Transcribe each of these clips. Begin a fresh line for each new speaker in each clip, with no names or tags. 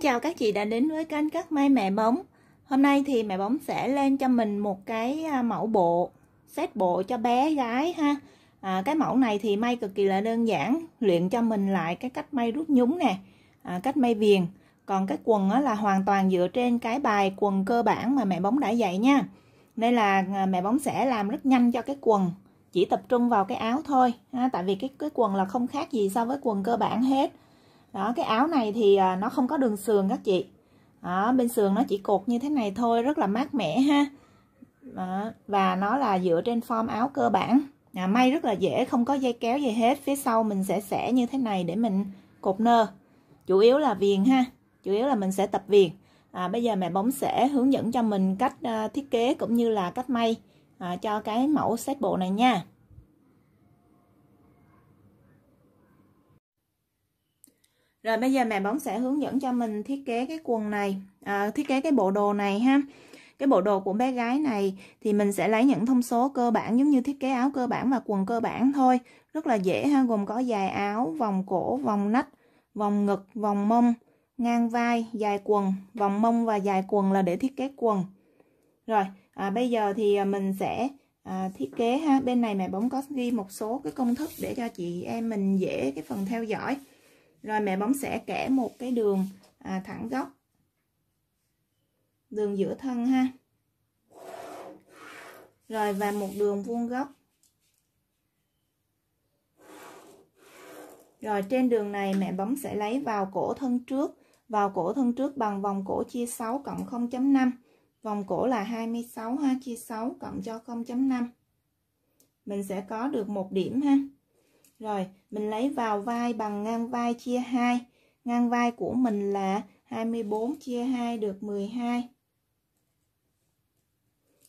chào các chị đã đến với kênh Cắt May Mẹ Bóng Hôm nay thì mẹ bóng sẽ lên cho mình một cái à, mẫu bộ Set bộ cho bé gái ha à, Cái mẫu này thì may cực kỳ là đơn giản Luyện cho mình lại cái cách may rút nhúng nè à, Cách may viền Còn cái quần đó là hoàn toàn dựa trên cái bài quần cơ bản mà mẹ bóng đã dạy nha Nên là à, mẹ bóng sẽ làm rất nhanh cho cái quần Chỉ tập trung vào cái áo thôi ha, à, Tại vì cái, cái quần là không khác gì so với quần cơ bản hết đó cái áo này thì à, nó không có đường sườn các chị đó, bên sườn nó chỉ cột như thế này thôi rất là mát mẻ ha đó, và nó là dựa trên form áo cơ bản à, may rất là dễ không có dây kéo gì hết phía sau mình sẽ xẻ như thế này để mình cột nơ chủ yếu là viền ha chủ yếu là mình sẽ tập viền à, bây giờ mẹ bóng sẽ hướng dẫn cho mình cách à, thiết kế cũng như là cách may à, cho cái mẫu set bộ này nha rồi bây giờ mẹ bóng sẽ hướng dẫn cho mình thiết kế cái quần này à, thiết kế cái bộ đồ này ha cái bộ đồ của bé gái này thì mình sẽ lấy những thông số cơ bản giống như thiết kế áo cơ bản và quần cơ bản thôi rất là dễ ha gồm có dài áo vòng cổ vòng nách vòng ngực vòng mông ngang vai dài quần vòng mông và dài quần là để thiết kế quần rồi à, bây giờ thì à, mình sẽ à, thiết kế ha bên này mẹ bóng có ghi một số cái công thức để cho chị em mình dễ cái phần theo dõi rồi mẹ bấm sẽ kẻ một cái đường à, thẳng góc đường giữa thân ha rồi và một đường vuông góc rồi trên đường này mẹ bấm sẽ lấy vào cổ thân trước vào cổ thân trước bằng vòng cổ chia 6 cộng 0.5 vòng cổ là 26 ha chia 6 cộng cho 0.5 mình sẽ có được một điểm ha rồi mình lấy vào vai bằng ngang vai chia 2. Ngang vai của mình là 24 chia 2 được 12.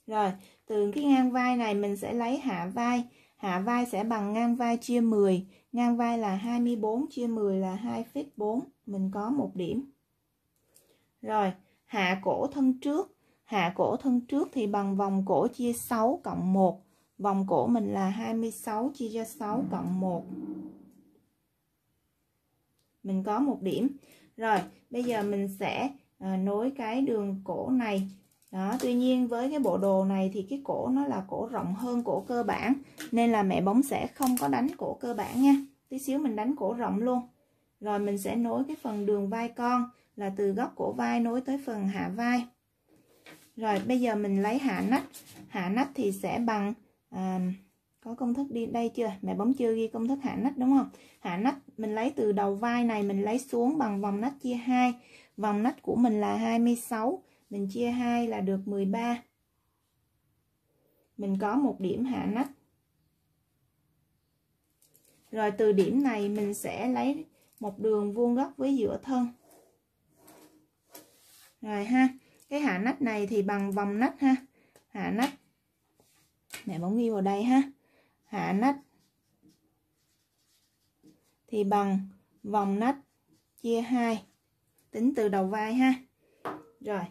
Rồi, từ cái ngang vai này mình sẽ lấy hạ vai. Hạ vai sẽ bằng ngang vai chia 10. Ngang vai là 24 chia 10 là 2 phít 4. Mình có một điểm. Rồi, hạ cổ thân trước. Hạ cổ thân trước thì bằng vòng cổ chia 6 cộng 1 Vòng cổ mình là 26 chia cho 6 cộng 1. Mình có một điểm. Rồi, bây giờ mình sẽ à, nối cái đường cổ này. Đó, tuy nhiên với cái bộ đồ này thì cái cổ nó là cổ rộng hơn cổ cơ bản. Nên là mẹ bóng sẽ không có đánh cổ cơ bản nha. Tí xíu mình đánh cổ rộng luôn. Rồi mình sẽ nối cái phần đường vai con là từ góc cổ vai nối tới phần hạ vai. Rồi bây giờ mình lấy hạ nách Hạ nách thì sẽ bằng à, có công thức đi đây chưa mẹ bấm chưa ghi công thức hạ nách đúng không hạ nách mình lấy từ đầu vai này mình lấy xuống bằng vòng nách chia 2 vòng nách của mình là 26 mình chia 2 là được 13 mình có một điểm hạ nách rồi từ điểm này mình sẽ lấy một đường vuông góc với giữa thân rồi ha cái hạ nách này thì bằng vòng nách ha hạ nách mẹ bấm ghi vào đây ha hạ nách thì bằng vòng nách chia 2 tính từ đầu vai ha rồi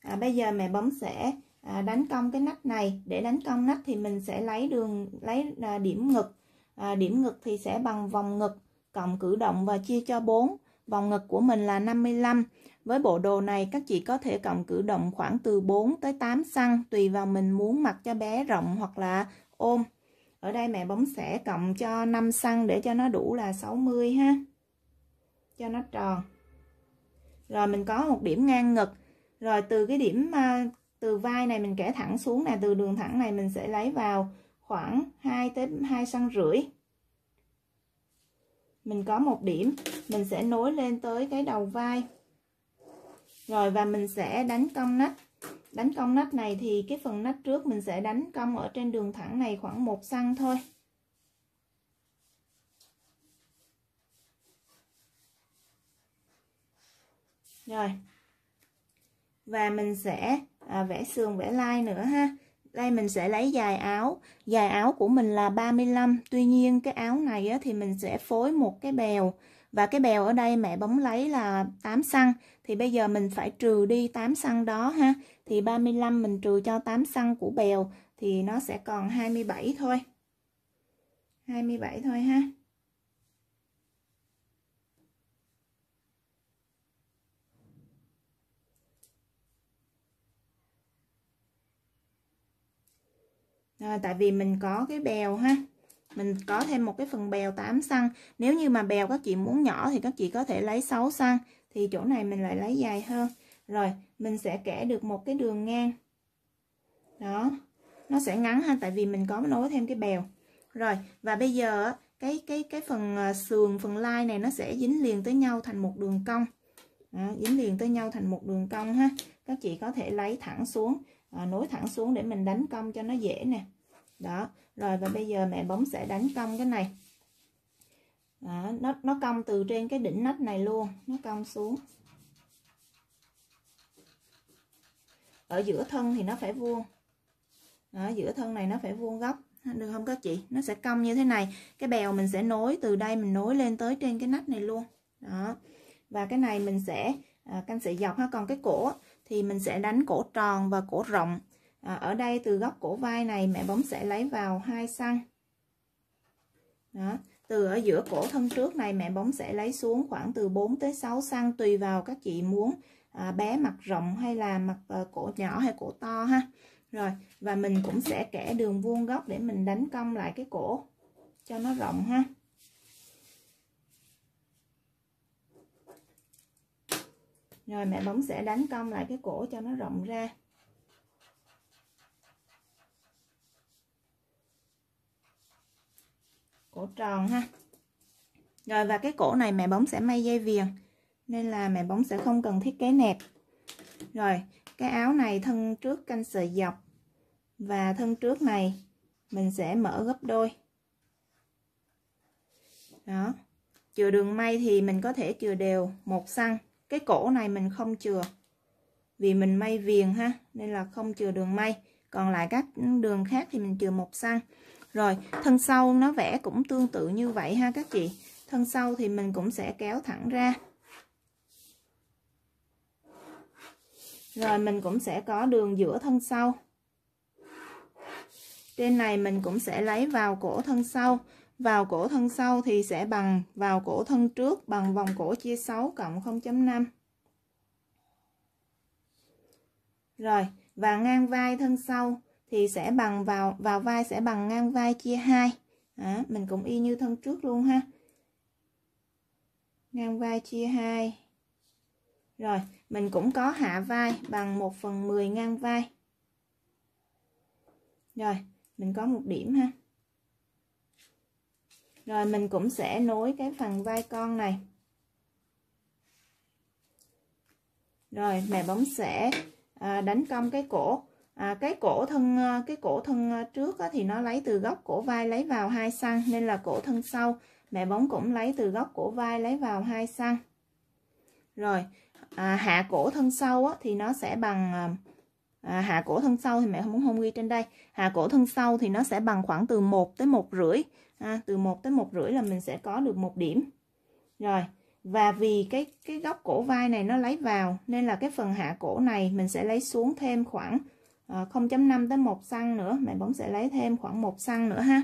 à, bây giờ mẹ bấm sẽ à, đánh cong cái nách này để đánh cong nách thì mình sẽ lấy đường lấy à, điểm ngực à, điểm ngực thì sẽ bằng vòng ngực cộng cử động và chia cho 4 vòng ngực của mình là 55 với bộ đồ này các chị có thể cộng cử động khoảng từ 4 tới 8 xăng tùy vào mình muốn mặc cho bé rộng hoặc là ôm. Ở đây mẹ bóng sẽ cộng cho 5 xăng để cho nó đủ là 60 ha. Cho nó tròn. Rồi mình có một điểm ngang ngực. Rồi từ cái điểm à, từ vai này mình kẻ thẳng xuống là từ đường thẳng này mình sẽ lấy vào khoảng 2 tới 2 xăng rưỡi. Mình có một điểm, mình sẽ nối lên tới cái đầu vai rồi và mình sẽ đánh cong nách đánh cong nách này thì cái phần nách trước mình sẽ đánh cong ở trên đường thẳng này khoảng 1 xăng thôi rồi và mình sẽ à, vẽ sườn vẽ lai nữa ha đây mình sẽ lấy dài áo dài áo của mình là 35 tuy nhiên cái áo này á, thì mình sẽ phối một cái bèo và cái bèo ở đây mẹ bóng lấy là 8 xăng thì bây giờ mình phải trừ đi 8 xăng đó ha thì 35 mình trừ cho 8 xăng của bèo thì nó sẽ còn 27 thôi 27 thôi ha à, tại vì mình có cái bèo ha mình có thêm một cái phần bèo 8 xăng nếu như mà bèo các chị muốn nhỏ thì các chị có thể lấy 6 xăng thì chỗ này mình lại lấy dài hơn rồi mình sẽ kẻ được một cái đường ngang đó nó sẽ ngắn ha tại vì mình có nối thêm cái bèo rồi và bây giờ cái cái cái phần à, sườn phần lai này nó sẽ dính liền tới nhau thành một đường cong đó, dính liền tới nhau thành một đường cong ha các chị có thể lấy thẳng xuống à, nối thẳng xuống để mình đánh cong cho nó dễ nè đó rồi và bây giờ mẹ bóng sẽ đánh cong cái này đó, nó nó cong từ trên cái đỉnh nách này luôn nó cong xuống ở giữa thân thì nó phải vuông ở giữa thân này nó phải vuông góc được không các chị nó sẽ cong như thế này cái bèo mình sẽ nối từ đây mình nối lên tới trên cái nách này luôn đó và cái này mình sẽ à, canh sợi dọc ha còn cái cổ thì mình sẽ đánh cổ tròn và cổ rộng à, ở đây từ góc cổ vai này mẹ bấm sẽ lấy vào hai xăng đó từ ở giữa cổ thân trước này mẹ bóng sẽ lấy xuống khoảng từ 4 tới 6 xăng tùy vào các chị muốn à, bé mặt rộng hay là mặt à, ờ, cổ nhỏ hay cổ to ha rồi và mình cũng sẽ kẻ đường vuông góc để mình đánh cong lại cái cổ cho nó rộng ha rồi mẹ bóng sẽ đánh cong lại cái cổ cho nó rộng ra tròn ha rồi và cái cổ này mẹ bóng sẽ may dây viền nên là mẹ bóng sẽ không cần thiết kế nẹp rồi cái áo này thân trước canh sợi dọc và thân trước này mình sẽ mở gấp đôi đó chừa đường may thì mình có thể chừa đều một xăng cái cổ này mình không chừa vì mình may viền ha nên là không chừa đường may còn lại các đường khác thì mình chừa một xăng rồi thân sau nó vẽ cũng tương tự như vậy ha các chị thân sau thì mình cũng sẽ kéo thẳng ra rồi mình cũng sẽ có đường giữa thân sau trên này mình cũng sẽ lấy vào cổ thân sau vào cổ thân sau thì sẽ bằng vào cổ thân trước bằng vòng cổ chia 6 cộng 0.5 rồi và ngang vai thân sau thì sẽ bằng vào vào vai sẽ bằng ngang vai chia 2 à, mình cũng y như thân trước luôn ha ngang vai chia 2 rồi mình cũng có hạ vai bằng 1 phần 10 ngang vai rồi mình có một điểm ha rồi mình cũng sẽ nối cái phần vai con này rồi mẹ bấm sẽ à, đánh cong cái cổ à, cái cổ thân à, cái cổ thân à, trước thì nó lấy từ góc cổ vai lấy vào hai xăng nên là cổ thân sau mẹ bóng cũng lấy từ góc cổ vai lấy vào hai xăng rồi à, hạ cổ thân sau thì nó sẽ bằng à, à, hạ cổ thân sau thì mẹ không muốn không ghi trên đây hạ cổ thân sau thì nó sẽ bằng khoảng từ 1 tới một rưỡi à, từ 1 tới một rưỡi là mình sẽ có được một điểm rồi và vì cái cái góc cổ vai này nó lấy vào nên là cái phần hạ cổ này mình sẽ lấy xuống thêm khoảng 0.5 ờ, tới 1 xăng nữa mẹ bấm sẽ lấy thêm khoảng 1 xăng nữa ha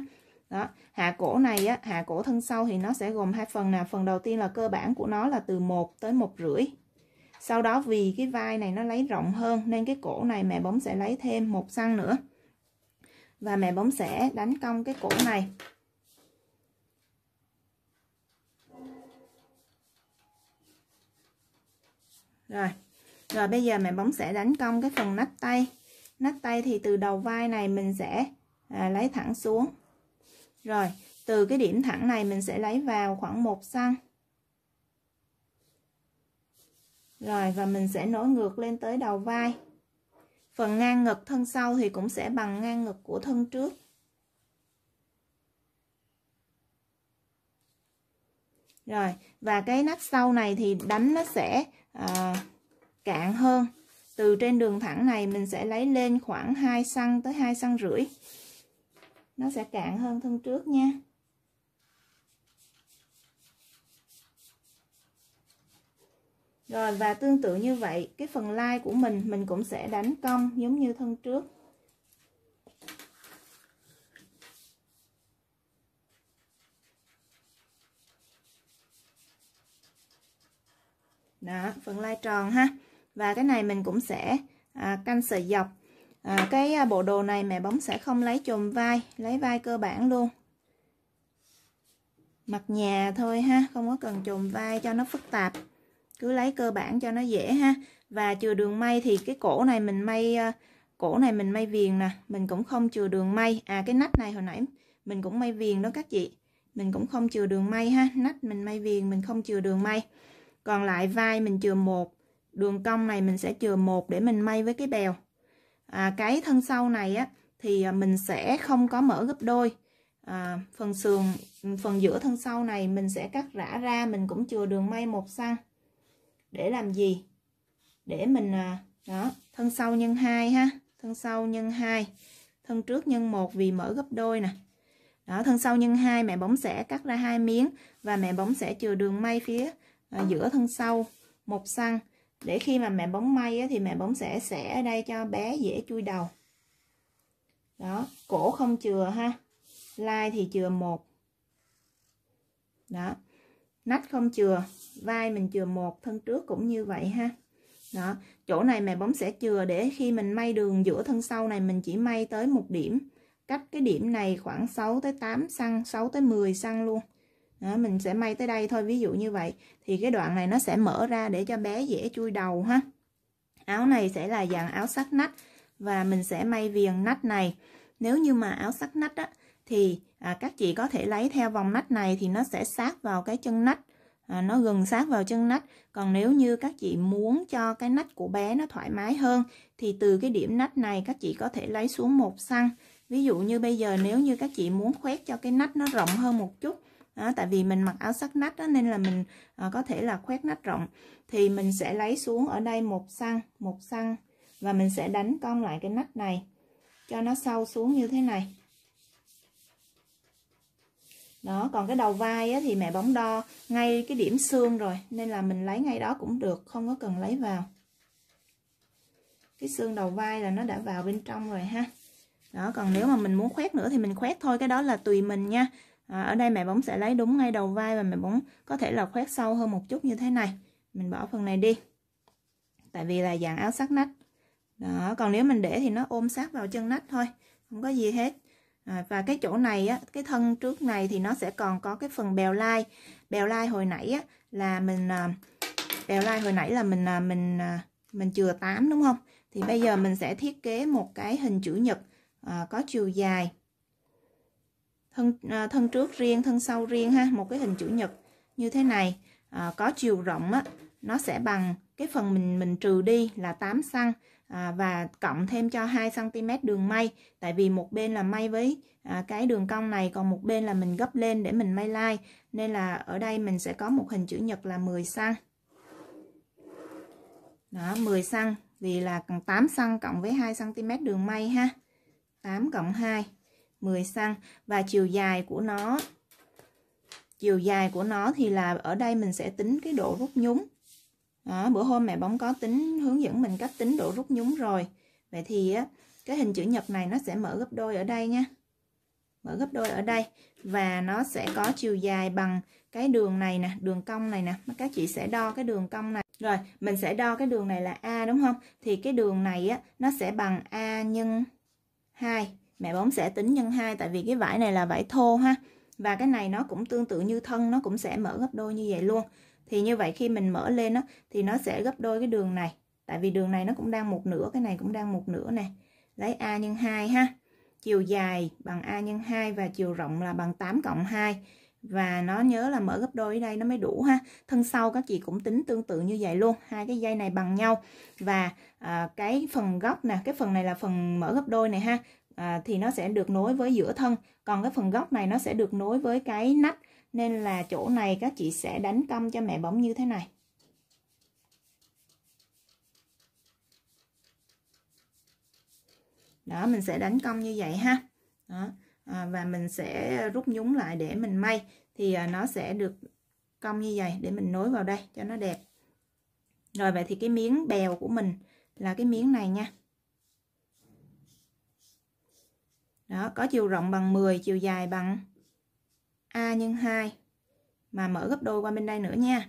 đó hạ cổ này á, hạ cổ thân sau thì nó sẽ gồm hai phần nào phần đầu tiên là cơ bản của nó là từ 1 tới một rưỡi sau đó vì cái vai này nó lấy rộng hơn nên cái cổ này mẹ bấm sẽ lấy thêm một xăng nữa và mẹ bấm sẽ đánh cong cái cổ này rồi rồi bây giờ mẹ bấm sẽ đánh cong cái phần nách tay nách tay thì từ đầu vai này mình sẽ à, lấy thẳng xuống rồi từ cái điểm thẳng này mình sẽ lấy vào khoảng 1 xăng rồi và mình sẽ nối ngược lên tới đầu vai phần ngang ngực thân sau thì cũng sẽ bằng ngang ngực của thân trước rồi và cái nách sau này thì đánh nó sẽ à, cạn hơn từ trên đường thẳng này mình sẽ lấy lên khoảng 2 xăng tới 2 xăng rưỡi nó sẽ cạn hơn thân trước nha Rồi và tương tự như vậy, cái phần lai của mình mình cũng sẽ đánh cong giống như thân trước. Đó, phần lai tròn ha và cái này mình cũng sẽ à, canh sợi dọc à, cái à, bộ đồ này mẹ bóng sẽ không lấy chùm vai lấy vai cơ bản luôn mặt nhà thôi ha không có cần chùm vai cho nó phức tạp cứ lấy cơ bản cho nó dễ ha và chừa đường may thì cái cổ này mình may à, cổ này mình may viền nè mình cũng không chừa đường may à cái nách này hồi nãy mình cũng may viền đó các chị mình cũng không chừa đường may ha nách mình may viền mình không chừa đường may còn lại vai mình chừa một đường cong này mình sẽ chừa một để mình may với cái bèo à, cái thân sau này á thì à, mình sẽ không có mở gấp đôi à, phần sườn phần giữa thân sau này mình sẽ cắt rã ra mình cũng chừa đường may một xăng để làm gì để mình à, đó thân sau nhân hai ha thân sau nhân hai thân trước nhân một vì mở gấp đôi nè đó thân sau nhân hai mẹ bóng sẽ cắt ra hai miếng và mẹ bóng sẽ chừa đường may phía à, giữa thân sau một xăng để khi mà mẹ bóng may á, thì mẹ bóng sẽ xẻ ở đây cho bé dễ chui đầu đó cổ không chừa ha lai thì chừa một đó nách không chừa vai mình chừa một thân trước cũng như vậy ha đó chỗ này mẹ bóng sẽ chừa để khi mình may đường giữa thân sau này mình chỉ may tới một điểm cách cái điểm này khoảng 6 tới 8 xăng 6 tới 10 xăng luôn đó, mình sẽ may tới đây thôi ví dụ như vậy thì cái đoạn này nó sẽ mở ra để cho bé dễ chui đầu ha áo này sẽ là dạng áo sắc nách và mình sẽ may viền nách này nếu như mà áo sắc nách á, thì à, các chị có thể lấy theo vòng nách này thì nó sẽ sát vào cái chân nách à, nó gần sát vào chân nách còn nếu như các chị muốn cho cái nách của bé nó thoải mái hơn thì từ cái điểm nách này các chị có thể lấy xuống một xăng ví dụ như bây giờ nếu như các chị muốn khoét cho cái nách nó rộng hơn một chút à, tại vì mình mặc áo sắc nách đó, nên là mình à, có thể là khoét nách rộng thì mình sẽ lấy xuống ở đây một xăng một xăng và mình sẽ đánh cong lại cái nách này cho nó sâu xuống như thế này đó còn cái đầu vai á, thì mẹ bóng đo ngay cái điểm xương rồi nên là mình lấy ngay đó cũng được không có cần lấy vào cái xương đầu vai là nó đã vào bên trong rồi ha đó còn nếu mà mình muốn khoét nữa thì mình khoét thôi cái đó là tùy mình nha à, ở đây mẹ bóng sẽ lấy đúng ngay đầu vai và mẹ bóng có thể là khoét sâu hơn một chút như thế này mình bỏ phần này đi tại vì là dạng áo sát nách đó còn nếu mình để thì nó ôm sát vào chân nách thôi không có gì hết à, và cái chỗ này á cái thân trước này thì nó sẽ còn có cái phần bèo lai bèo lai hồi nãy á là mình à, bèo lai hồi nãy là mình à, mình à, mình chừa 8 đúng không thì bây giờ mình sẽ thiết kế một cái hình chữ nhật à, có chiều dài thân à, thân trước riêng thân sau riêng ha một cái hình chữ nhật như thế này à, có chiều rộng á, nó sẽ bằng cái phần mình mình trừ đi là 8 xăng à, và cộng thêm cho 2 cm đường may tại vì một bên là may với à, cái đường cong này còn một bên là mình gấp lên để mình may lai nên là ở đây mình sẽ có một hình chữ nhật là 10 xăng đó 10 xăng vì là 8 xăng cộng với 2 cm đường may ha 8 cộng 2 10 xăng và chiều dài của nó chiều dài của nó thì là ở đây mình sẽ tính cái độ rút nhúng đó, bữa hôm mẹ bóng có tính hướng dẫn mình cách tính độ rút nhúng rồi vậy thì á, cái hình chữ nhật này nó sẽ mở gấp đôi ở đây nha mở gấp đôi ở đây và nó sẽ có chiều dài bằng cái đường này nè đường cong này nè các chị sẽ đo cái đường cong này rồi mình sẽ đo cái đường này là a đúng không thì cái đường này á nó sẽ bằng a nhân 2 mẹ bóng sẽ tính nhân 2 tại vì cái vải này là vải thô ha và cái này nó cũng tương tự như thân nó cũng sẽ mở gấp đôi như vậy luôn thì như vậy khi mình mở lên á thì nó sẽ gấp đôi cái đường này tại vì đường này nó cũng đang một nửa cái này cũng đang một nửa nè lấy a nhân 2 ha chiều dài bằng a nhân 2 và chiều rộng là bằng 8 cộng 2 và nó nhớ là mở gấp đôi ở đây nó mới đủ ha thân sau các chị cũng tính tương tự như vậy luôn hai cái dây này bằng nhau và à, cái phần góc nè cái phần này là phần mở gấp đôi này ha à, thì nó sẽ được nối với giữa thân còn cái phần góc này nó sẽ được nối với cái nách nên là chỗ này các chị sẽ đánh cong cho mẹ bóng như thế này đó mình sẽ đánh cong như vậy ha đó. À, và mình sẽ rút nhúng lại để mình may thì à, nó sẽ được cong như vậy để mình nối vào đây cho nó đẹp rồi vậy thì cái miếng bèo của mình là cái miếng này nha đó có chiều rộng bằng 10 chiều dài bằng a nhân 2 mà mở gấp đôi qua bên đây nữa nha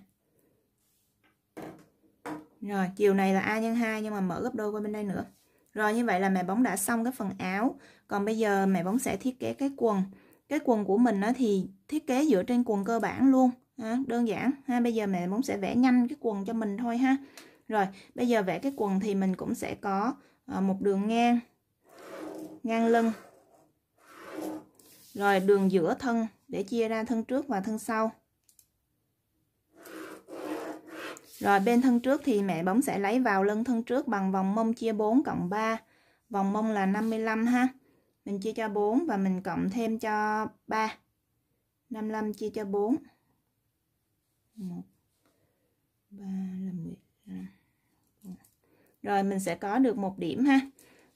rồi chiều này là a nhân 2 nhưng mà mở gấp đôi qua bên đây nữa rồi như vậy là mẹ bóng đã xong cái phần áo còn bây giờ mẹ bóng sẽ thiết kế cái quần cái quần của mình nó thì thiết kế dựa trên quần cơ bản luôn ha, đơn giản ha bây giờ mẹ bóng sẽ vẽ nhanh cái quần cho mình thôi ha rồi bây giờ vẽ cái quần thì mình cũng sẽ có ờ, một đường ngang ngang lưng rồi đường giữa thân để chia ra thân trước và thân sau rồi bên thân trước thì mẹ bấm sẽ lấy vào lưng thân trước bằng vòng mông chia 4 cộng 3 vòng mông là 55 ha mình chia cho 4 và mình cộng thêm cho 3 55 chia cho 4 1 3 là 15 rồi mình sẽ có được một điểm ha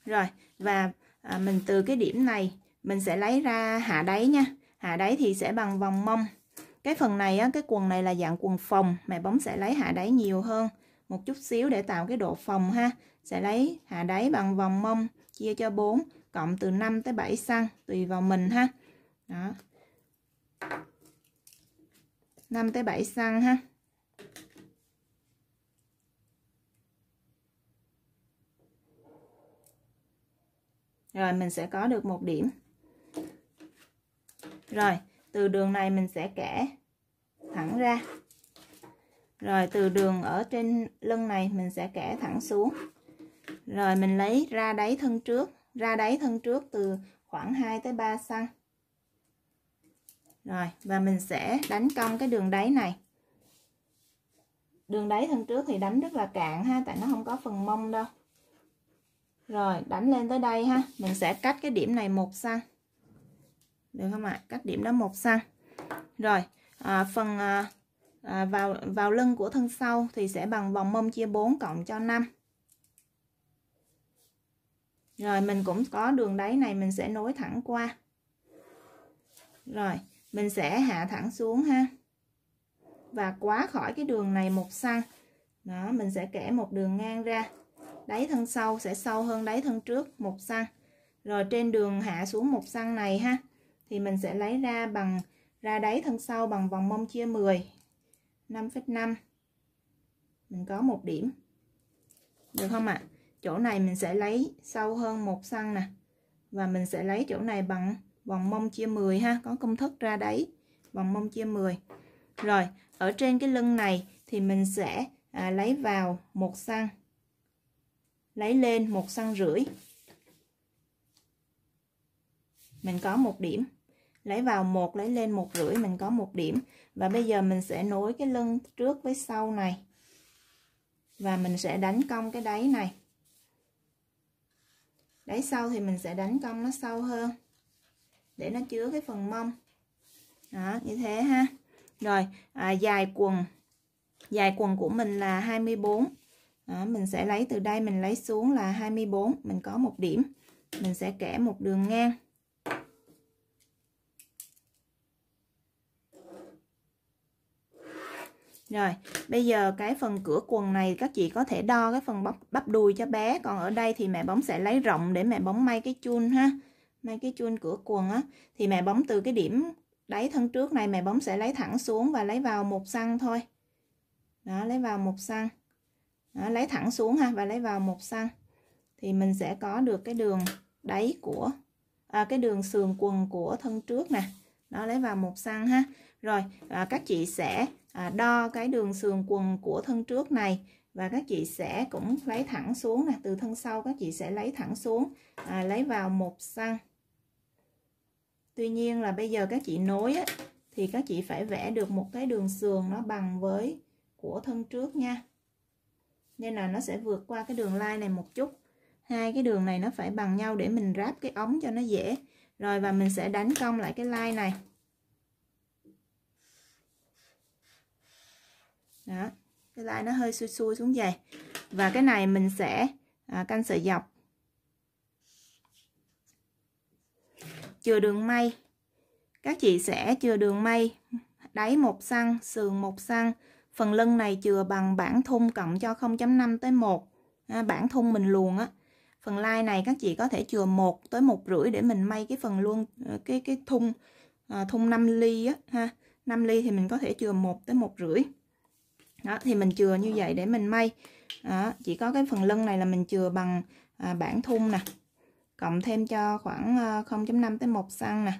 rồi và à, mình từ cái điểm này mình sẽ lấy ra hạ đáy nha hạ đáy thì sẽ bằng vòng mông cái phần này á, cái quần này là dạng quần phòng mẹ bóng sẽ lấy hạ đáy nhiều hơn một chút xíu để tạo cái độ phòng ha sẽ lấy hạ đáy bằng vòng mông chia cho 4 cộng từ 5 tới 7 xăng tùy vào mình ha đó 5 tới 7 xăng ha rồi mình sẽ có được một điểm rồi từ đường này mình sẽ kẻ thẳng ra rồi từ đường ở trên lưng này mình sẽ kẻ thẳng xuống rồi mình lấy ra đáy thân trước ra đáy thân trước từ khoảng 2 tới 3 cm rồi và mình sẽ đánh cong cái đường đáy này đường đáy thân trước thì đánh rất là cạn ha tại nó không có phần mông đâu rồi đánh lên tới đây ha mình sẽ cách cái điểm này một cm được không ạ cách điểm đó một xăng rồi à, phần à, à, vào vào lưng của thân sau thì sẽ bằng vòng mâm chia 4 cộng cho 5 rồi mình cũng có đường đáy này mình sẽ nối thẳng qua rồi mình sẽ hạ thẳng xuống ha và quá khỏi cái đường này một xăng đó mình sẽ kẻ một đường ngang ra đáy thân sau sẽ sâu hơn đáy thân trước một xăng rồi trên đường hạ xuống một xăng này ha thì mình sẽ lấy ra bằng ra đáy thân sau bằng vòng mông chia 10 5,5 mình có một điểm được không ạ à? chỗ này mình sẽ lấy sâu hơn một xăng nè và mình sẽ lấy chỗ này bằng vòng mông chia 10 ha có công thức ra đáy vòng mông chia 10 rồi ở trên cái lưng này thì mình sẽ à, lấy vào một xăng lấy lên một xăng rưỡi mình có một điểm lấy vào một lấy lên một rưỡi mình có một điểm và bây giờ mình sẽ nối cái lưng trước với sau này và mình sẽ đánh cong cái đáy này đáy sau thì mình sẽ đánh cong nó sâu hơn để nó chứa cái phần mông đó như thế ha rồi à, dài quần dài quần của mình là 24 đó, mình sẽ lấy từ đây mình lấy xuống là 24 mình có một điểm mình sẽ kẻ một đường ngang Rồi, bây giờ cái phần cửa quần này các chị có thể đo cái phần bắp, bắp đùi cho bé. Còn ở đây thì mẹ bóng sẽ lấy rộng để mẹ bóng may cái chun ha. May cái chun cửa quần á. Thì mẹ bóng từ cái điểm đáy thân trước này mẹ bóng sẽ lấy thẳng xuống và lấy vào một xăng thôi. Đó, lấy vào một xăng. Đó, lấy thẳng xuống ha và lấy vào một xăng. Thì mình sẽ có được cái đường đáy của... À, cái đường sườn quần của thân trước nè. Đó, lấy vào một xăng ha. Rồi, à, các chị sẽ À, đo cái đường sườn quần của thân trước này và các chị sẽ cũng lấy thẳng xuống nè từ thân sau các chị sẽ lấy thẳng xuống à, lấy vào một xăng tuy nhiên là bây giờ các chị nối á, thì các chị phải vẽ được một cái đường sườn nó bằng với của thân trước nha nên là nó sẽ vượt qua cái đường lai này một chút hai cái đường này nó phải bằng nhau để mình ráp cái ống cho nó dễ rồi và mình sẽ đánh cong lại cái lai này đó cái lai nó hơi xuôi xuôi xuống dày và cái này mình sẽ à, canh sợi dọc chừa đường may các chị sẽ chừa đường may đáy một xăng sườn một xăng phần lưng này chừa bằng bản thun cộng cho 0.5 tới 1 à, bản thun mình luồn á phần lai này các chị có thể chừa 1 tới một rưỡi để mình may cái phần luôn ờ, cái cái thun à, thun 5 ly á ha 5 ly thì mình có thể chừa 1 tới một rưỡi đó thì mình chừa như vậy để mình may đó, chỉ có cái phần lưng này là mình chừa bằng à, bảng thun nè cộng thêm cho khoảng 0.5 ờ, tới 1 xăng nè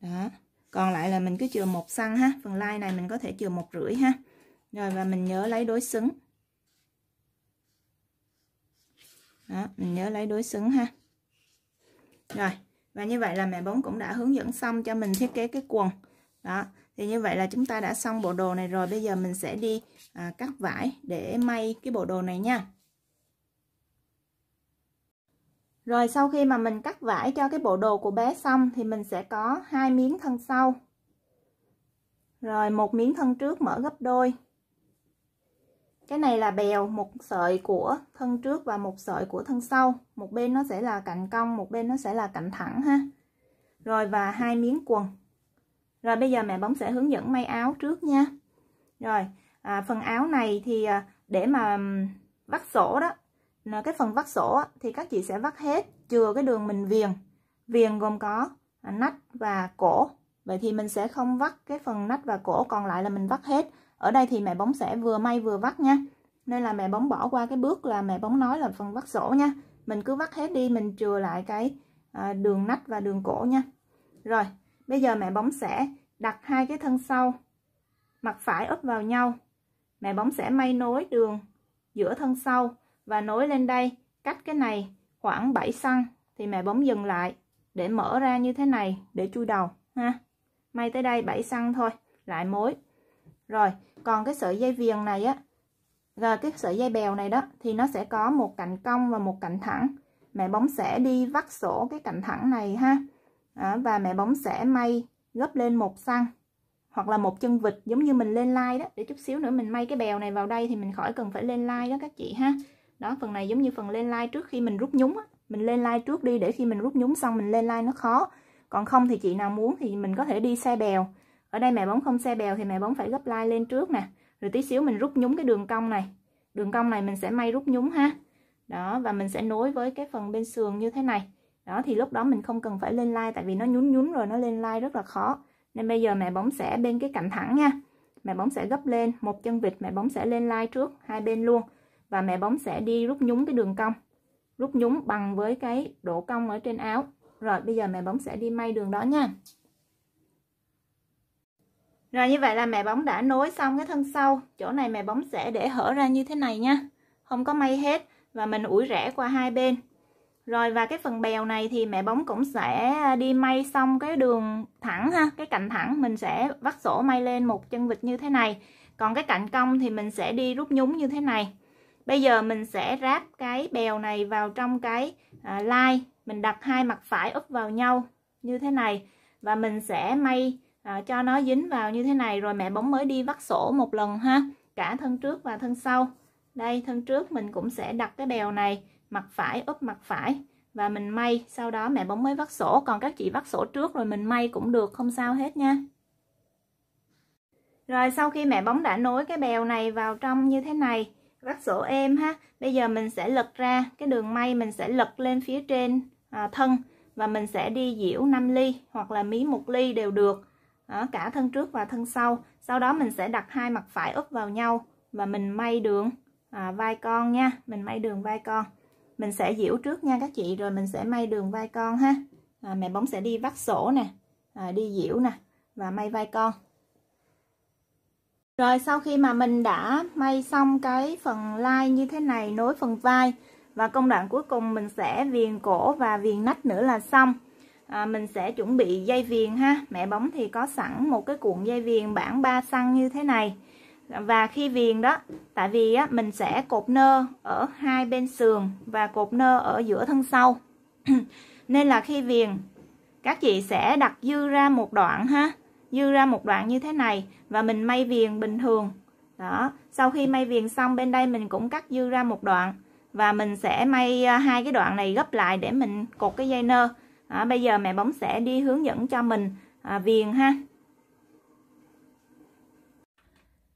đó còn lại là mình cứ chừa một xăng ha phần lai này mình có thể chừa một rưỡi ha rồi và mình nhớ lấy đối xứng đó, mình nhớ lấy đối xứng ha rồi và như vậy là mẹ bóng cũng đã hướng dẫn xong cho mình thiết kế cái quần đó thì như vậy là chúng ta đã xong bộ đồ này rồi bây giờ mình sẽ đi à, cắt vải để may cái bộ đồ này nha rồi sau khi mà mình cắt vải cho cái bộ đồ của bé xong thì mình sẽ có hai miếng thân sau rồi một miếng thân trước mở gấp đôi cái này là bèo một sợi của thân trước và một sợi của thân sau một bên nó sẽ là cạnh cong một bên nó sẽ là cạnh thẳng ha rồi và hai miếng quần rồi bây giờ mẹ bóng sẽ hướng dẫn may áo trước nha rồi à, phần áo này thì à, để mà vắt sổ đó cái phần vắt sổ thì các chị sẽ vắt hết chừa cái đường mình viền viền gồm có à, nách và cổ vậy thì mình sẽ không vắt cái phần nách và cổ còn lại là mình vắt hết ở đây thì mẹ bóng sẽ vừa may vừa vắt nha nên là mẹ bóng bỏ qua cái bước là mẹ bóng nói là phần vắt sổ nha mình cứ vắt hết đi mình chừa lại cái à, đường nách và đường cổ nha rồi bây giờ mẹ bóng sẽ đặt hai cái thân sau mặt phải úp vào nhau mẹ bóng sẽ may nối đường giữa thân sau và nối lên đây cách cái này khoảng 7 xăng thì mẹ bóng dừng lại để mở ra như thế này để chui đầu ha may tới đây 7 xăng thôi lại mối rồi còn cái sợi dây viền này á và cái sợi dây bèo này đó thì nó sẽ có một cạnh cong và một cạnh thẳng mẹ bóng sẽ đi vắt sổ cái cạnh thẳng này ha à, và mẹ bóng sẽ may gấp lên một xăng hoặc là một chân vịt giống như mình lên lai đó để chút xíu nữa mình may cái bèo này vào đây thì mình khỏi cần phải lên lai đó các chị ha đó phần này giống như phần lên lai trước khi mình rút nhúng á. mình lên lai trước đi để khi mình rút nhúng xong mình lên lai nó khó còn không thì chị nào muốn thì mình có thể đi xe bèo ở đây mẹ bóng không xe bèo thì mẹ bóng phải gấp lai lên trước nè rồi tí xíu mình rút nhúng cái đường cong này đường cong này mình sẽ may rút nhúng ha đó và mình sẽ nối với cái phần bên sườn như thế này đó thì lúc đó mình không cần phải lên like tại vì nó nhún nhún rồi nó lên like rất là khó nên bây giờ mẹ bóng sẽ bên cái cạnh thẳng nha mẹ bóng sẽ gấp lên một chân vịt mẹ bóng sẽ lên like trước hai bên luôn và mẹ bóng sẽ đi rút nhúng cái đường cong rút nhúng bằng với cái độ cong ở trên áo rồi bây giờ mẹ bóng sẽ đi may đường đó nha rồi như vậy là mẹ bóng đã nối xong cái thân sau chỗ này mẹ bóng sẽ để hở ra như thế này nha không có may hết và mình ủi rẻ qua hai bên rồi và cái phần bèo này thì mẹ bóng cũng sẽ đi may xong cái đường thẳng ha cái cạnh thẳng mình sẽ vắt sổ may lên một chân vịt như thế này còn cái cạnh cong thì mình sẽ đi rút nhúng như thế này bây giờ mình sẽ ráp cái bèo này vào trong cái à, lai mình đặt hai mặt phải úp vào nhau như thế này và mình sẽ may à, cho nó dính vào như thế này rồi mẹ bóng mới đi vắt sổ một lần ha cả thân trước và thân sau đây thân trước mình cũng sẽ đặt cái bèo này mặt phải úp mặt phải và mình may sau đó mẹ bóng mới vắt sổ còn các chị vắt sổ trước rồi mình may cũng được không sao hết nha rồi sau khi mẹ bóng đã nối cái bèo này vào trong như thế này vắt sổ êm ha bây giờ mình sẽ lật ra cái đường may mình sẽ lật lên phía trên à, thân và mình sẽ đi diễu 5 ly hoặc là mí một ly đều được ở cả thân trước và thân sau sau đó mình sẽ đặt hai mặt phải úp vào nhau và mình may đường à, vai con nha mình may đường vai con mình sẽ diễu trước nha các chị rồi mình sẽ may đường vai con ha à, mẹ bóng sẽ đi vắt sổ nè à, đi diễu nè và may vai con rồi sau khi mà mình đã may xong cái phần lai như thế này nối phần vai và công đoạn cuối cùng mình sẽ viền cổ và viền nách nữa là xong à, mình sẽ chuẩn bị dây viền ha mẹ bóng thì có sẵn một cái cuộn dây viền bản 3 xăng như thế này và khi viền đó tại vì á, mình sẽ cột nơ ở hai bên sườn và cột nơ ở giữa thân sau nên là khi viền các chị sẽ đặt dư ra một đoạn ha dư ra một đoạn như thế này và mình may viền bình thường đó sau khi may viền xong bên đây mình cũng cắt dư ra một đoạn và mình sẽ may à, hai cái đoạn này gấp lại để mình cột cái dây nơ à, bây giờ mẹ bóng sẽ đi hướng dẫn cho mình à, viền ha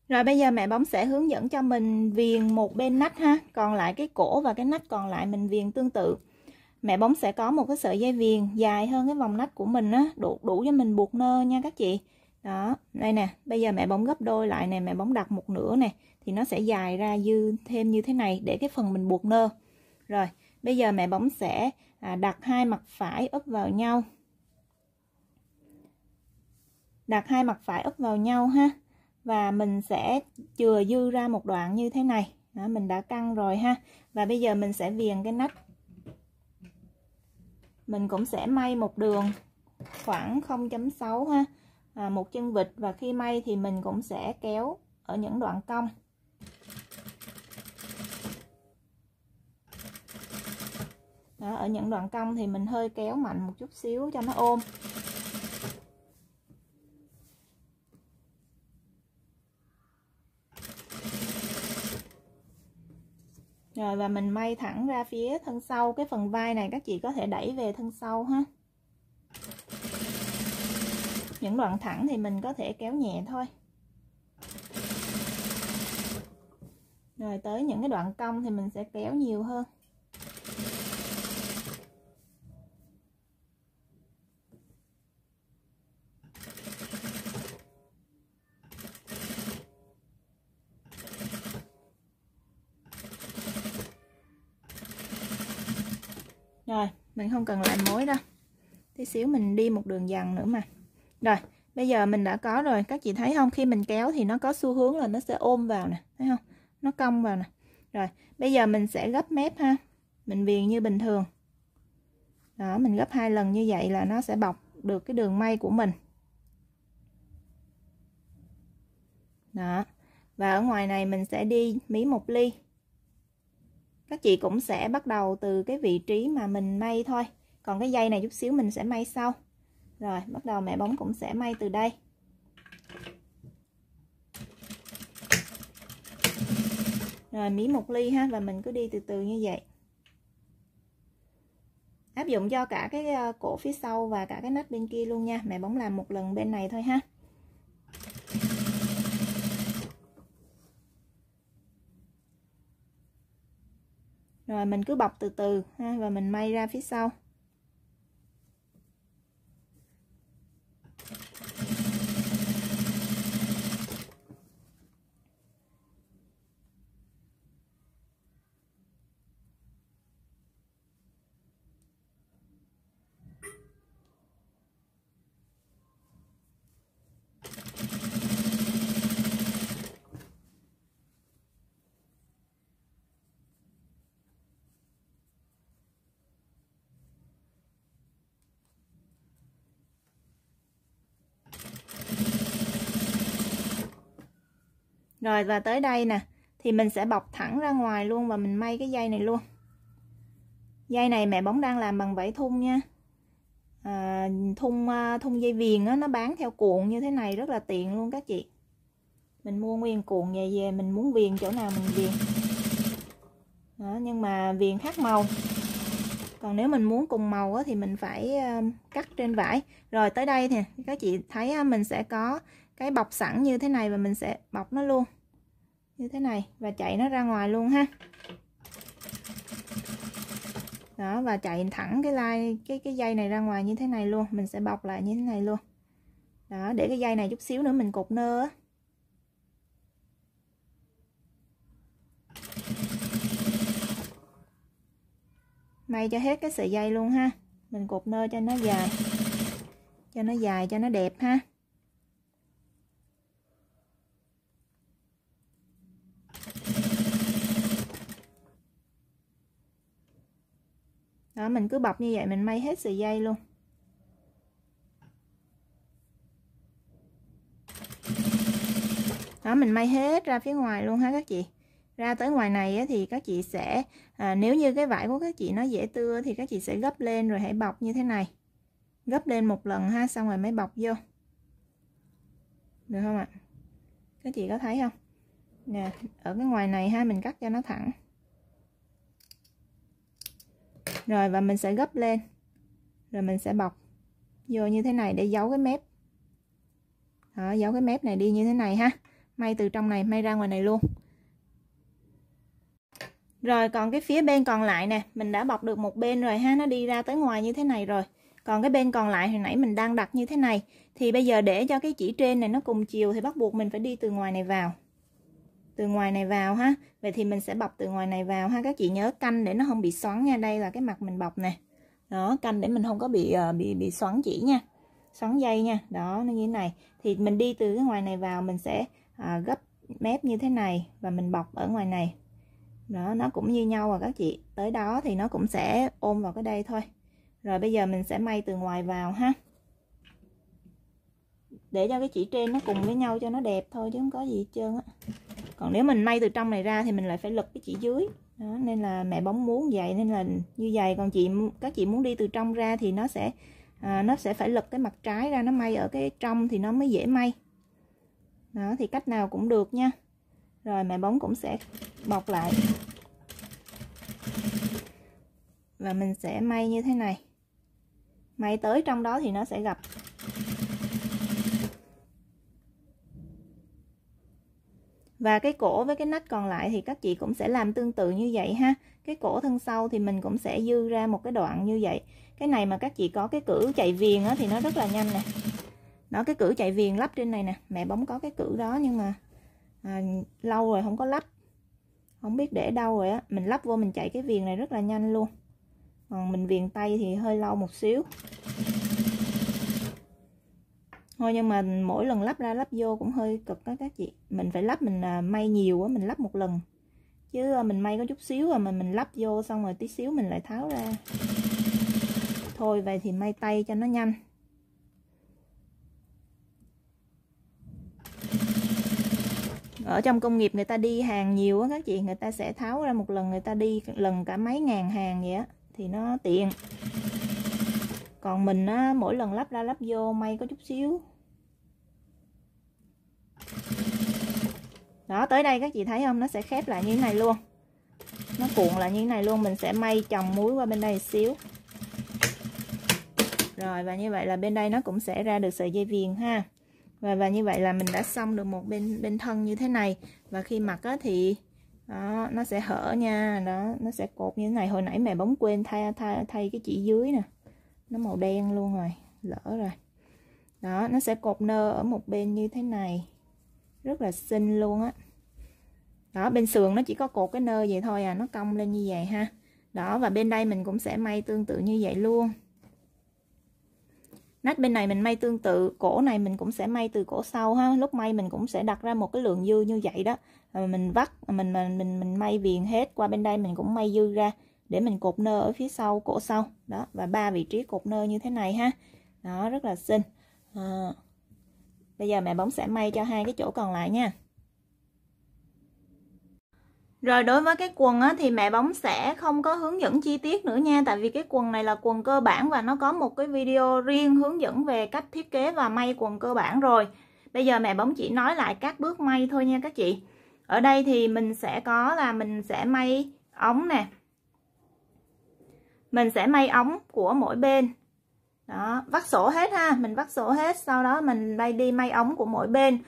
Rồi bây giờ mẹ bóng sẽ hướng dẫn cho mình viền một bên nách ha. Còn lại cái cổ và cái nách còn lại mình viền tương tự. Mẹ bóng sẽ có một cái sợi dây viền dài hơn cái vòng nách của mình á, đủ đủ cho mình buộc nơ nha các chị. Đó, đây nè, bây giờ mẹ bóng gấp đôi lại nè, mẹ bóng đặt một nửa nè thì nó sẽ dài ra dư thêm như thế này để cái phần mình buộc nơ. Rồi, bây giờ mẹ bóng sẽ à, đặt hai mặt phải úp vào nhau. Đặt hai mặt phải úp vào nhau ha và mình sẽ chừa dư ra một đoạn như thế này đó, mình đã căng rồi ha và bây giờ mình sẽ viền cái nách mình cũng sẽ may một đường khoảng 0.6 ha à, một chân vịt và khi may thì mình cũng sẽ kéo ở những đoạn cong Đó, ở những đoạn cong thì mình hơi kéo mạnh một chút xíu cho nó ôm rồi ờ, và mình may thẳng ra phía thân sau cái phần vai này các chị có thể đẩy về thân sau ha những đoạn thẳng thì mình có thể kéo nhẹ thôi rồi tới những cái đoạn cong thì mình sẽ kéo nhiều hơn mình không cần làm mối đâu tí xíu mình đi một đường dằn nữa mà rồi bây giờ mình đã có rồi các chị thấy không khi mình kéo thì nó có xu hướng là nó sẽ ôm vào nè thấy không nó cong vào nè rồi bây giờ mình sẽ gấp mép ha mình viền như bình thường đó mình gấp hai lần như vậy là nó sẽ bọc được cái đường may của mình đó và ở ngoài này mình sẽ đi mí một ly các chị cũng sẽ bắt đầu từ cái vị trí mà mình may thôi còn cái dây này chút xíu mình sẽ may sau rồi bắt đầu mẹ bóng cũng sẽ may từ đây rồi mí một ly ha và mình cứ đi từ từ như vậy áp dụng cho cả cái ờ, cổ phía sau và cả cái nách bên kia luôn nha mẹ bóng làm một lần bên này thôi ha rồi mình cứ bọc từ từ ha, và mình may ra phía sau rồi và tới đây nè thì mình sẽ bọc thẳng ra ngoài luôn và mình may cái dây này luôn dây này mẹ bóng đang làm bằng vải thun nha à, thun à, thun dây viền á, nó bán theo cuộn như thế này rất là tiện luôn các chị mình mua nguyên cuộn về về mình muốn viền chỗ nào mình viền đó, nhưng mà viền khác màu còn nếu mình muốn cùng màu thì mình phải à, cắt trên vải rồi tới đây nè các chị thấy mình sẽ có cái bọc sẵn như thế này và mình sẽ bọc nó luôn như thế này và chạy nó ra ngoài luôn ha đó và chạy thẳng cái lai cái cái dây này ra ngoài như thế này luôn mình sẽ bọc lại như thế này luôn đó để cái dây này chút xíu nữa mình cột nơ may cho hết cái sợi dây luôn ha mình cột nơ cho nó dài cho nó dài cho nó đẹp ha đó mình cứ bọc như vậy mình may hết sợi dây luôn đó mình may hết ra phía ngoài luôn ha các chị ra tới ngoài này thì các chị sẽ à, nếu như cái vải của các chị nó dễ tưa thì các chị sẽ gấp lên rồi hãy bọc như thế này gấp lên một lần ha xong rồi mới bọc vô được không ạ các chị có thấy không nè ở cái ngoài này ha mình cắt cho nó thẳng rồi và mình sẽ gấp lên rồi mình sẽ bọc vô như thế này để giấu cái mép đó, giấu cái mép này đi như thế này ha may từ trong này may ra ngoài này luôn rồi còn cái phía bên còn lại nè mình đã bọc được một bên rồi ha nó đi ra tới ngoài như thế này rồi còn cái bên còn lại hồi nãy mình đang đặt như thế này thì bây giờ để cho cái chỉ trên này nó cùng chiều thì bắt buộc mình phải đi từ ngoài này vào từ ngoài này vào ha vậy thì mình sẽ bọc từ ngoài này vào ha các chị nhớ canh để nó không bị xoắn nha đây là cái mặt mình bọc nè đó canh để mình không có bị ờ, bị bị xoắn chỉ nha xoắn dây nha đó nó như thế này thì mình đi từ cái ngoài này vào mình sẽ à, gấp mép như thế này và mình bọc ở ngoài này đó nó cũng như nhau rồi à các chị tới đó thì nó cũng sẽ ôm vào cái đây thôi rồi bây giờ mình sẽ may từ ngoài vào ha để cho cái chỉ trên nó cùng với nhau cho nó đẹp thôi chứ không có gì hết trơn á còn nếu mình may từ trong này ra thì mình lại phải lật cái chỉ dưới đó, nên là mẹ bóng muốn vậy nên là như vậy còn chị các chị muốn đi từ trong ra thì nó sẽ à, nó sẽ phải lật cái mặt trái ra nó may ở cái trong thì nó mới dễ may đó thì cách nào cũng được nha rồi mẹ bóng cũng sẽ bọc lại và mình sẽ may như thế này may tới trong đó thì nó sẽ gặp và cái cổ với cái nách còn lại thì các chị cũng sẽ làm tương tự như vậy ha cái cổ thân sau thì mình cũng sẽ dư ra một cái đoạn như vậy cái này mà các chị có cái cử chạy viền á, thì nó rất là nhanh nè nó cái cử chạy viền lắp trên này nè mẹ bóng có cái cử đó nhưng mà à, lâu rồi không có lắp không biết để đâu rồi á mình lắp vô mình chạy cái viền này rất là nhanh luôn còn mình viền tay thì hơi lâu một xíu thôi nhưng mà mỗi lần lắp ra lắp vô cũng hơi cực đó các chị mình phải lắp mình à, may nhiều á mình lắp một lần chứ à, mình may có chút xíu rồi à mà mình lắp vô xong rồi tí xíu mình lại tháo ra thôi vậy thì may tay cho nó nhanh ở trong công nghiệp người ta đi hàng nhiều á các chị người ta sẽ tháo ra một lần người ta đi lần cả mấy ngàn hàng vậy á thì nó tiện còn mình á, mỗi lần lắp ra lắp vô may có chút xíu đó tới đây các chị thấy không nó sẽ khép lại như thế này luôn nó cuộn lại như thế này luôn mình sẽ may chồng muối qua bên đây xíu rồi và như vậy là bên đây nó cũng sẽ ra được sợi dây viền ha và và như vậy là mình đã xong được một bên bên thân như thế này và khi mặc á, thì đó, nó sẽ hở nha đó nó sẽ cột như thế này hồi nãy mẹ bóng quên thay thay thay cái chỉ dưới nè nó màu đen luôn rồi lỡ rồi đó nó sẽ cột nơ ở một bên như thế này rất là xinh luôn á đó bên sườn nó chỉ có cột cái nơ vậy thôi à nó cong lên như vậy ha đó và bên đây mình cũng sẽ may tương tự như vậy luôn nách bên này mình may tương tự cổ này mình cũng sẽ may từ cổ sau ha lúc may mình cũng sẽ đặt ra một cái lượng dư như vậy đó mình vắt mình mình mình mình may viền hết qua bên đây mình cũng may dư ra để mình cột nơ ở phía sau cổ sau đó và ba vị trí cột nơ như thế này ha đó rất là xinh à, bây giờ mẹ bóng sẽ may cho hai cái chỗ còn lại nha rồi đối với cái quần á, thì mẹ bóng sẽ không có hướng dẫn chi tiết nữa nha Tại vì cái quần này là quần cơ bản và nó có một cái video riêng hướng dẫn về cách thiết kế và may quần cơ bản rồi Bây giờ mẹ bóng chỉ nói lại các bước may thôi nha các chị Ở đây thì mình sẽ có là mình sẽ may ống nè mình sẽ may ống của mỗi bên đó vắt sổ hết ha mình vắt sổ hết sau đó mình bay đi may ống của mỗi bên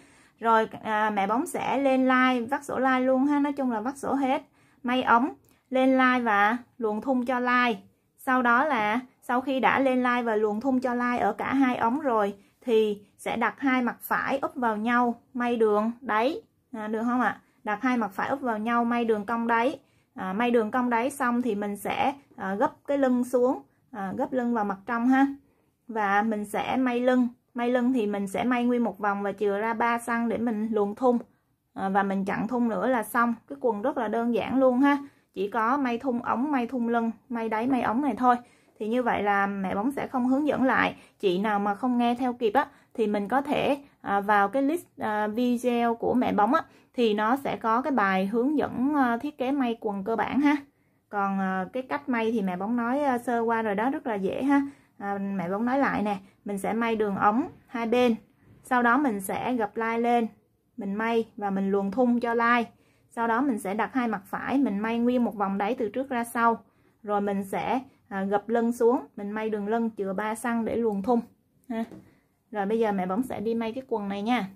rồi à, mẹ bóng sẽ lên like vắt sổ like luôn ha nói chung là vắt sổ hết may ống lên like và luồn thun cho like sau đó là sau khi đã lên like và luồn thun cho like ở cả hai ống rồi thì sẽ đặt hai mặt phải úp vào nhau may đường đáy à, được không ạ đặt hai mặt phải úp vào nhau may đường cong đáy à, may đường cong đáy xong thì mình sẽ à, gấp cái lưng xuống à, gấp lưng vào mặt trong ha và mình sẽ may lưng may lưng thì mình sẽ may nguyên một vòng và chừa ra 3 xăng để mình luồn thun à, và mình chặn thun nữa là xong cái quần rất là đơn giản luôn ha chỉ có may thun ống may thun lưng may đáy may ống này thôi thì như vậy là mẹ bóng sẽ không hướng dẫn lại chị nào mà không nghe theo kịp á thì mình có thể À, vào cái list à, video của mẹ bóng á, thì nó sẽ có cái bài hướng dẫn à, thiết kế may quần cơ bản ha còn cái cách may thì mẹ bóng nói sơ qua rồi đó rất là dễ ha mẹ bóng nói lại nè mình sẽ may đường ống hai bên sau đó mình sẽ gập lai lên mình may và mình luồn thun cho lai sau đó mình sẽ đặt hai mặt phải mình may nguyên một vòng đáy từ trước ra sau rồi mình sẽ gập lưng xuống mình may đường lưng chừa 3 xăng để luồn thun ha rồi bây giờ mẹ vẫn sẽ đi may cái quần này nha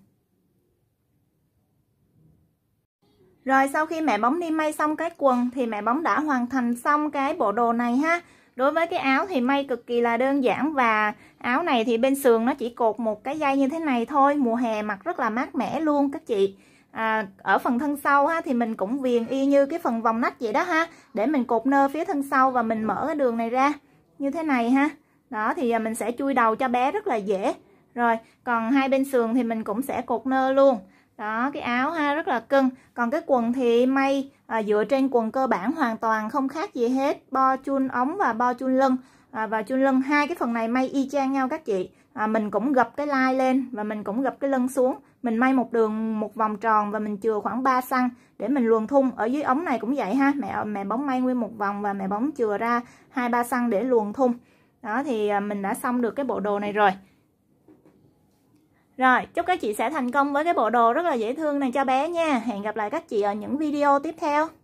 Rồi sau khi mẹ bóng đi may xong cái quần thì mẹ bóng đã hoàn thành xong cái bộ đồ này ha. Đối với cái áo thì may cực kỳ là đơn giản và áo này thì bên sườn nó chỉ cột một cái dây như thế này thôi. Mùa hè mặc rất là mát mẻ luôn các chị. À, ở phần thân sau ha thì mình cũng viền y như cái phần vòng nách vậy đó ha. Để mình cột nơ phía thân sau và mình mở cái đường này ra như thế này ha. Đó thì giờ mình sẽ chui đầu cho bé rất là dễ rồi còn hai bên sườn thì mình cũng sẽ cột nơ luôn đó cái áo ha rất là cưng còn cái quần thì may à, dựa trên quần cơ bản hoàn toàn không khác gì hết bo chun ống và bo chun lưng à, và chun lưng hai cái phần này may y chang nhau các chị à, mình cũng gập cái lai lên và mình cũng gập cái lưng xuống mình may một đường một vòng tròn và mình chừa khoảng 3 xăng để mình luồn thun ở dưới ống này cũng vậy ha mẹ mẹ bóng may nguyên một vòng và mẹ bóng chừa ra hai ba xăng để luồn thun đó thì à, mình đã xong được cái bộ đồ này rồi rồi, chúc các chị sẽ thành công với cái bộ đồ rất là dễ thương này cho bé nha. Hẹn gặp lại các chị ở những video tiếp theo.